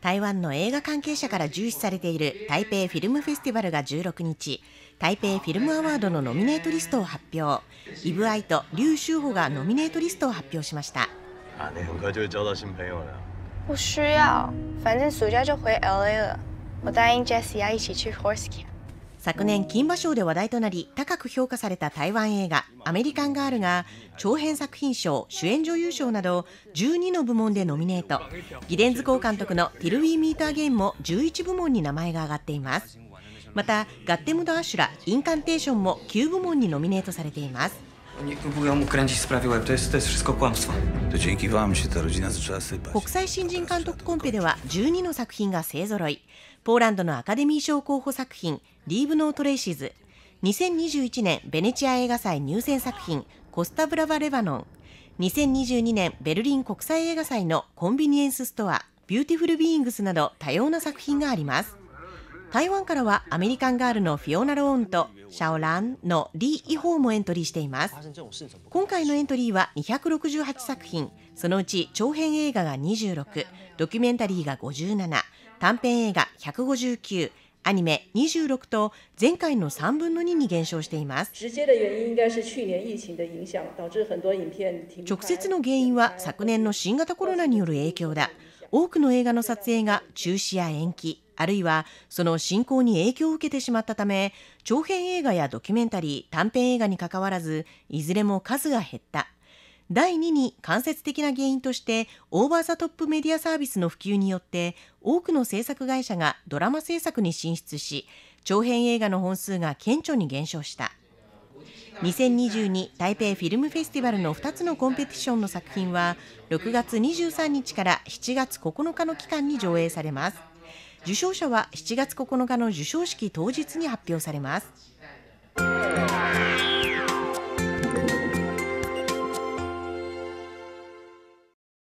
台湾の映画関係者から重視されている台北フィルムフェスティバルが16日台北フィルムアワードのノミネートリストを発表イブ・アイと劉秀穂がノミネートリストを発表しましたあね很快就会交到新朋友了不需要反正暑假就回 LA 了我答应 Jessie 一起去 Horse Camp 昨年金馬賞で話題となり高く評価された台湾映画「アメリカンガール」が長編作品賞主演女優賞など12の部門でノミネートギデンズコ監督の「ティル・ウィー・ミーター・ゲーム」も11部門に名前が挙がっていますまたガッテムド・アシュラ・インカンテーションも9部門にノミネートされています Oni próbują ukręcić s p r a w e b To jest, to jest wszystko kłamstwo. To dzięki wam się ta rodzina zaczęła sypać. 国際新人監督コンペでは12の作品が勢ぞろい。ポーランドのアカデミー賞候補作品、リーブ・ノート・レイシーズ。2021年ベネチア映画祭入選作品、コスタ・ブラバ・レバノン。2022年ベルリン国際映画祭のコンビニエンスストア、ビューティフル・ビーイングスなど多様な作品があります。台湾からはアメリカンガールのフィオナ・ローンとシャオランのリー・イホーもエントリーしています今回のエントリーは268作品そのうち長編映画が26ドキュメンタリーが57短編映画159アニメ26と前回の3分の2に減少しています直接の原因は昨年の新型コロナによる影響だ多くの映画の撮影が中止や延期あるいはその信仰に影響を受けてしまったため長編映画やドキュメンタリー短編映画にかかわらずいずれも数が減った第2に間接的な原因としてオーバーザトップメディアサービスの普及によって多くの制作会社がドラマ制作に進出し長編映画の本数が顕著に減少した2022台北フィルムフェスティバルの2つのコンペティションの作品は6月23日から7月9日の期間に上映されます受賞者は7月9日の授賞式当日に発表されます。